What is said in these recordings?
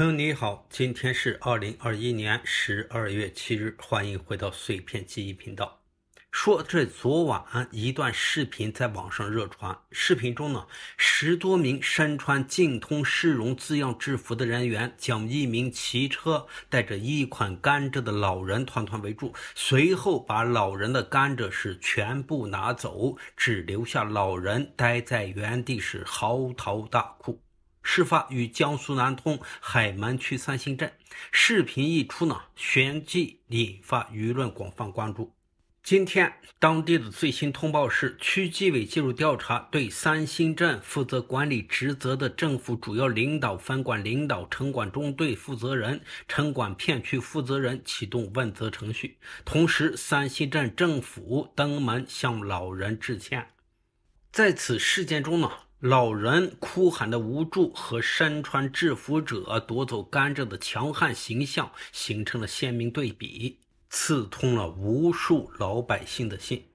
朋友你好，今天是二零二一年十二月七日，欢迎回到碎片记忆频道。说这昨晚一段视频在网上热传，视频中呢，十多名身穿“净通市容”字样制服的人员将一名骑车带着一款甘蔗的老人团团围住，随后把老人的甘蔗是全部拿走，只留下老人待在原地是嚎啕大哭。事发于江苏南通海门区三星镇，视频一出呢，旋即引发舆论广泛关注。今天，当地的最新通报是，区纪委介入调查，对三星镇负责管理职责的政府主要领导、分管领导、城管中队负责人、城管片区负责人启动问责程序，同时，三星镇政府登门向老人致歉。在此事件中呢？老人哭喊的无助和身穿制服者夺走甘蔗的强悍形象形成了鲜明对比，刺痛了无数老百姓的心。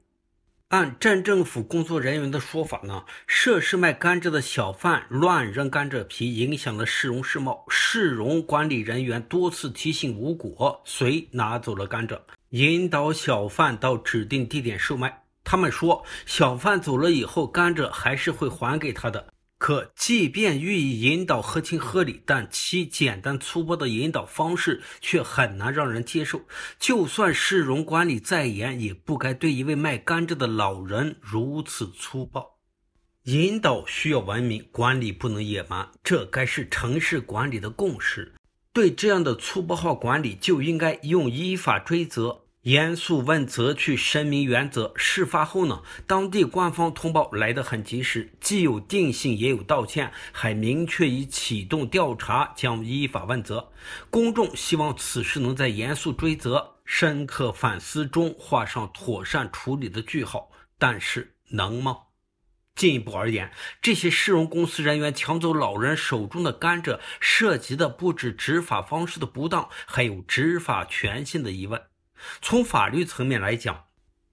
按镇政府工作人员的说法呢，涉事卖甘蔗的小贩乱扔甘蔗皮，影响了市容市貌。市容管理人员多次提醒无果，遂拿走了甘蔗，引导小贩到指定地点售卖。他们说，小贩走了以后，甘蔗还是会还给他的。可即便予以引导，合情合理，但其简单粗暴的引导方式却很难让人接受。就算市容管理再严，也不该对一位卖甘蔗的老人如此粗暴。引导需要文明，管理不能野蛮，这该是城市管理的共识。对这样的粗暴化管理，就应该用依法追责，严肃问责，去声明原则。事发后呢，当地官方通报来得很及时，既有定性，也有道歉，还明确已启动调查，将依法问责。公众希望此事能在严肃追责、深刻反思中画上妥善处理的句号。但是能吗？进一步而言，这些市容公司人员抢走老人手中的甘蔗，涉及的不止执法方式的不当，还有执法权限的疑问。从法律层面来讲，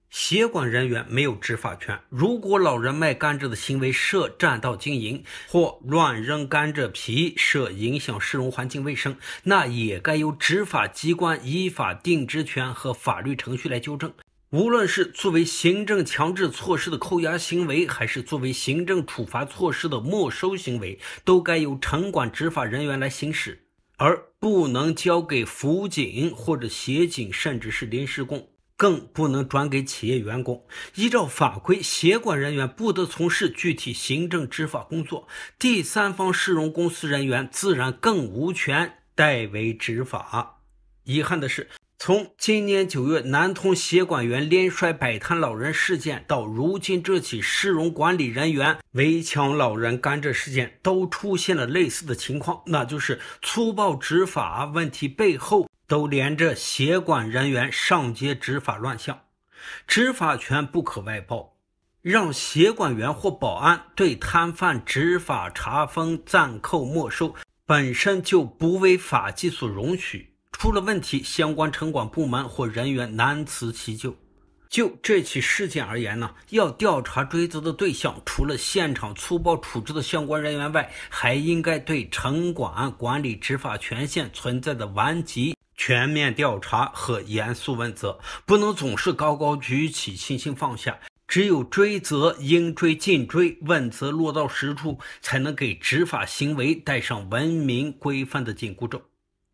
协管人员没有执法权。如果老人卖甘蔗的行为涉占道经营或乱扔甘蔗皮涉影响市容环境卫生，那也该由执法机关依法定职权和法律程序来纠正。无论是作为行政强制措施的扣押行为，还是作为行政处罚措施的没收行为，都该由城管执法人员来行使。而不能交给辅警或者协警，甚至是临时工，更不能转给企业员工。依照法规，协管人员不得从事具体行政执法工作，第三方市容公司人员自然更无权代为执法。遗憾的是。从今年九月南通协管员连摔摆摊老人事件，到如今这起市容管理人员围抢老人甘蔗事件，都出现了类似的情况，那就是粗暴执法问题背后都连着协管人员上街执法乱象。执法权不可外包，让协管员或保安对摊贩执法查封暂扣没收，本身就不为法纪所容许。出了问题，相关城管部门或人员难辞其咎。就这起事件而言呢，要调查追责的对象，除了现场粗暴处置的相关人员外，还应该对城管管理执法权限存在的顽疾全面调查和严肃问责。不能总是高高举起、轻轻放下。只有追责应追尽追，问责落到实处，才能给执法行为戴上文明规范的紧箍咒。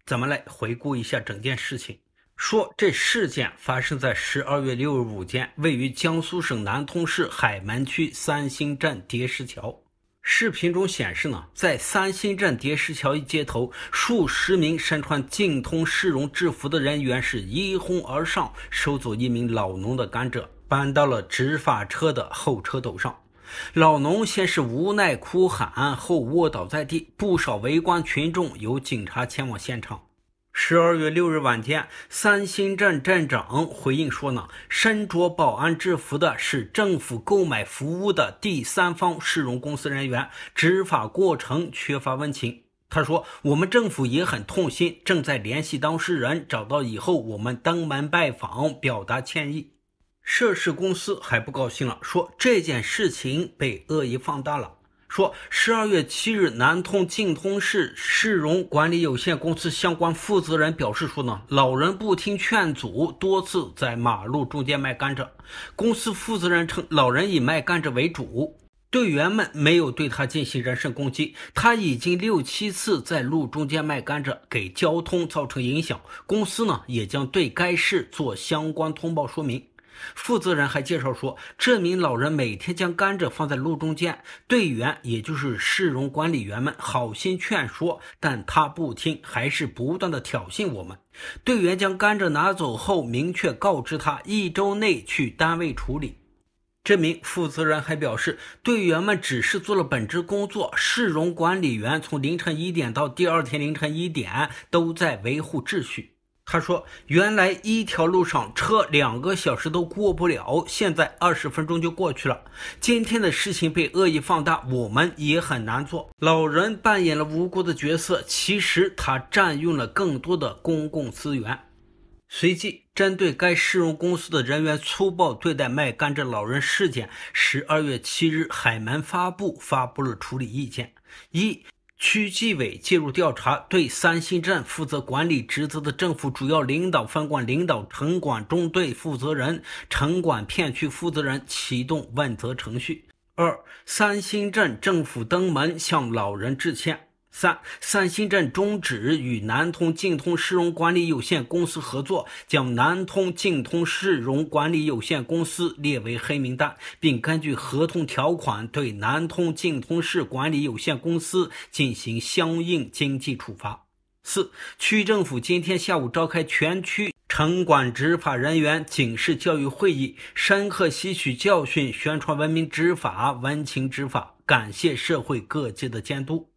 咱们来回顾一下整件事情？说这事件发生在十二月六日午间，位于江苏省南通市海门区三星镇叠石桥。视频中显示呢，在三星镇叠石桥一街头，数十名身穿精通市容制服的人员是一哄而上，收走一名老农的甘蔗，搬到了执法车的后车斗上。老农先是无奈哭喊，后卧倒在地。不少围观群众由警察前往现场。十二月六日晚间，三星镇镇长回应说：“呢身着保安制服的是政府购买服务的第三方市容公司人员，执法过程缺乏温情。”他说：“我们政府也很痛心，正在联系当事人，找到以后我们登门拜访，表达歉意。”涉事公司还不高兴了，说这件事情被恶意放大了。说十二月七日，南通晋通市市容管理有限公司相关负责人表示说呢，老人不听劝阻，多次在马路中间卖甘蔗。公司负责人称，老人以卖甘蔗为主，队员们没有对他进行人身攻击。他已经六七次在路中间卖甘蔗，给交通造成影响。公司呢，也将对该事做相关通报说明。负责人还介绍说，这名老人每天将甘蔗放在路中间，队员也就是市容管理员们好心劝说，但他不听，还是不断的挑衅我们。队员将甘蔗拿走后，明确告知他一周内去单位处理。这名负责人还表示，队员们只是做了本职工作，市容管理员从凌晨一点到第二天凌晨一点都在维护秩序。他说：“原来一条路上车两个小时都过不了，现在二十分钟就过去了。今天的事情被恶意放大，我们也很难做。老人扮演了无辜的角色，其实他占用了更多的公共资源。”随即，针对该市容公司的人员粗暴对待卖甘蔗老人事件，十二月七日，海门发布发布了处理意见：一。区纪委介入调查，对三星镇负责管理职责的政府主要领导、分管领导、城管中队负责人、城管片区负责人启动问责程序。二，三星镇政府登门向老人致歉。三、三星镇终止与南通晋通市容管理有限公司合作，将南通晋通市容管理有限公司列为黑名单，并根据合同条款对南通晋通市管理有限公司进行相应经济处罚。四、区政府今天下午召开全区城管执法人员警示教育会议，深刻吸取教训，宣传文明执法、温情执法，感谢社会各界的监督。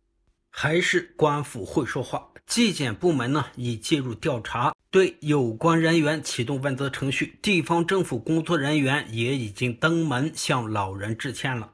还是官府会说话，纪检部门呢已介入调查，对有关人员启动问责程序，地方政府工作人员也已经登门向老人致歉了。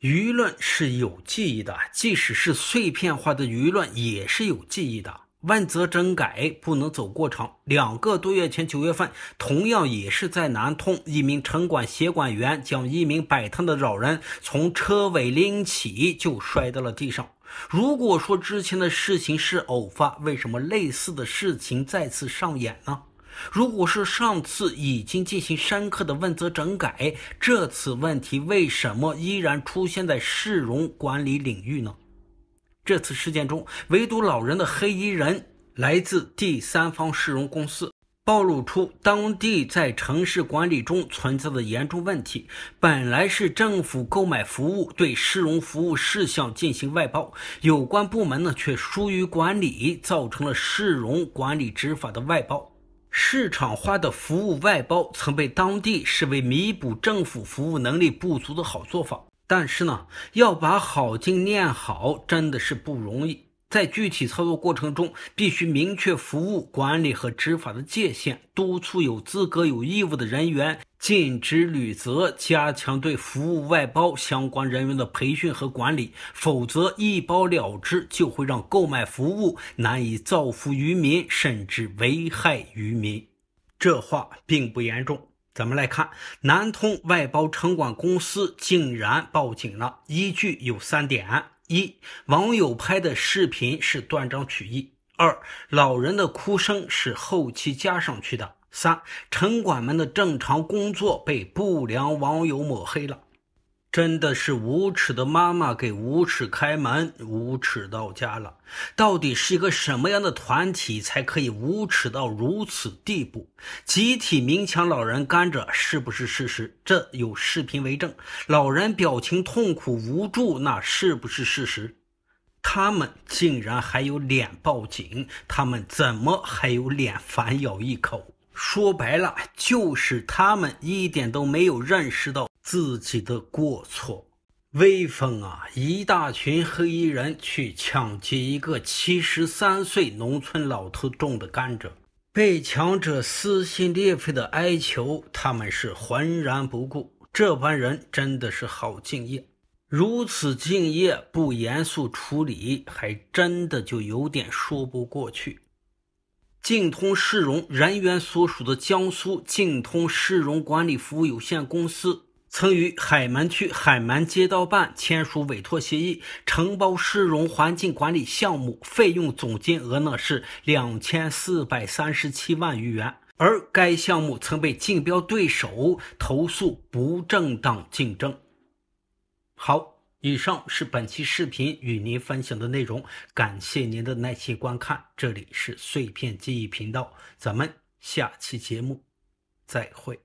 舆论是有记忆的，即使是碎片化的舆论也是有记忆的。问责整改不能走过场。两个多月前，九月份，同样也是在南通，一名城管协管员将一名摆摊的老人从车尾拎起，就摔到了地上。如果说之前的事情是偶发，为什么类似的事情再次上演呢？如果是上次已经进行深刻的问责整改，这次问题为什么依然出现在市容管理领域呢？这次事件中，唯独老人的黑衣人来自第三方市容公司，暴露出当地在城市管理中存在的严重问题。本来是政府购买服务，对市容服务事项进行外包，有关部门呢却疏于管理，造成了市容管理执法的外包。市场化的服务外包曾被当地视为弥补政府服务能力不足的好做法。但是呢，要把好经念好，真的是不容易。在具体操作过程中，必须明确服务管理和执法的界限，督促有资格、有义务的人员尽职履责，加强对服务外包相关人员的培训和管理。否则，一包了之，就会让购买服务难以造福于民，甚至危害于民。这话并不严重。咱们来看，南通外包城管公司竟然报警了，依据有三点：一，网友拍的视频是断章取义；二，老人的哭声是后期加上去的；三，城管们的正常工作被不良网友抹黑了。真的是无耻的妈妈给无耻开门，无耻到家了。到底是一个什么样的团体才可以无耻到如此地步？集体明抢老人甘蔗是不是事实？这有视频为证，老人表情痛苦无助，那是不是事实？他们竟然还有脸报警，他们怎么还有脸反咬一口？说白了，就是他们一点都没有认识到。自己的过错，威风啊！一大群黑衣人去抢劫一个七十三岁农村老头种的甘蔗，被抢者撕心裂肺的哀求，他们是浑然不顾。这帮人真的是好敬业，如此敬业，不严肃处理，还真的就有点说不过去。晋通市容人员所属的江苏晋通市容管理服务有限公司。曾与海门区海门街道办签署委托协议，承包市容环境管理项目，费用总金额呢是两千四百三十七万余元，而该项目曾被竞标对手投诉不正当竞争。好，以上是本期视频与您分享的内容，感谢您的耐心观看，这里是碎片记忆频道，咱们下期节目再会。